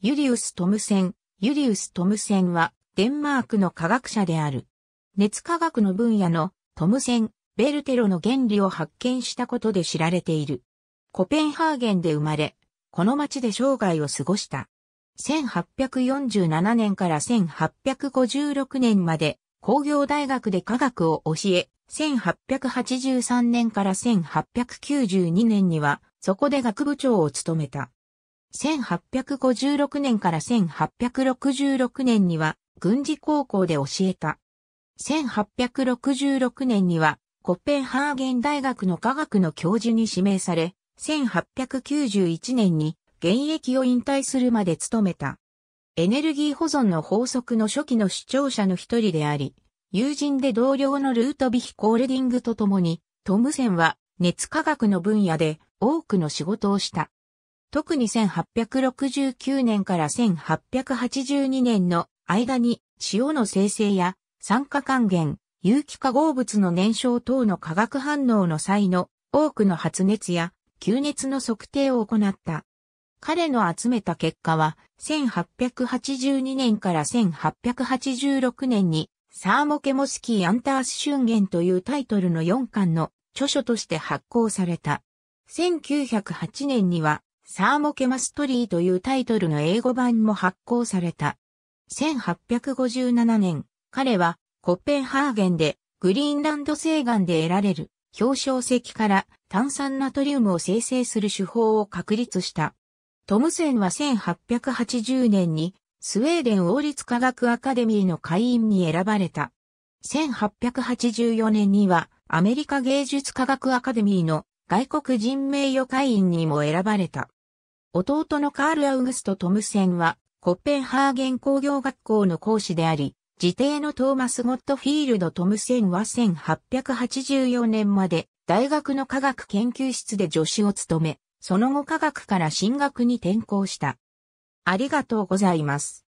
ユリウス・トムセン。ユリウス・トムセンは、デンマークの科学者である。熱科学の分野のトムセン、ベルテロの原理を発見したことで知られている。コペンハーゲンで生まれ、この町で生涯を過ごした。1847年から1856年まで工業大学で科学を教え、1883年から1892年にはそこで学部長を務めた。1856年から1866年には軍事高校で教えた。1866年にはコッペンハーゲン大学の科学の教授に指名され、1891年に現役を引退するまで務めた。エネルギー保存の法則の初期の主張者の一人であり、友人で同僚のルートビヒ・コールディングと共に、トムセンは熱科学の分野で多くの仕事をした。特に1869年から1882年の間に塩の生成や酸化還元、有機化合物の燃焼等の化学反応の際の多くの発熱や吸熱の測定を行った。彼の集めた結果は1882年から1886年にサーモケモスキー・アンタース・シュンゲンというタイトルの4巻の著書として発行された。1908年にはサーモケマストリーというタイトルの英語版も発行された。1857年、彼はコッペンハーゲンでグリーンランド西岸で得られる表彰石から炭酸ナトリウムを生成する手法を確立した。トムセンは1880年にスウェーデン王立科学アカデミーの会員に選ばれた。1884年にはアメリカ芸術科学アカデミーの外国人名誉会員にも選ばれた。弟のカール・アウグスト・トムセンは、コッペンハーゲン工業学校の講師であり、自邸のトーマス・ゴットフィールド・トムセンは1884年まで大学の科学研究室で助手を務め、その後科学から進学に転校した。ありがとうございます。